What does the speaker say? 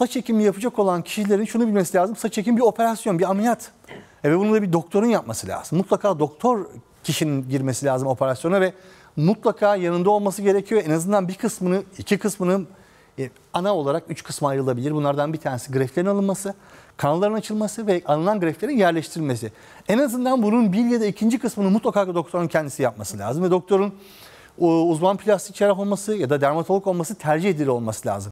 saç ekimi yapacak olan kişilerin şunu bilmesi lazım. Saç ekimi bir operasyon, bir ameliyat. E ve bunu da bir doktorun yapması lazım. Mutlaka doktor kişinin girmesi lazım operasyona ve mutlaka yanında olması gerekiyor. En azından bir kısmını, iki kısmını e, ana olarak üç kısma ayrılabilir. Bunlardan bir tanesi greflerin alınması, kanalların açılması ve alınan greflerin yerleştirilmesi. En azından bunun bir ya da ikinci kısmını mutlaka doktorun kendisi yapması lazım. Ve doktorun e, uzman plastik cerrah olması ya da dermatolog olması tercih edilir olması lazım.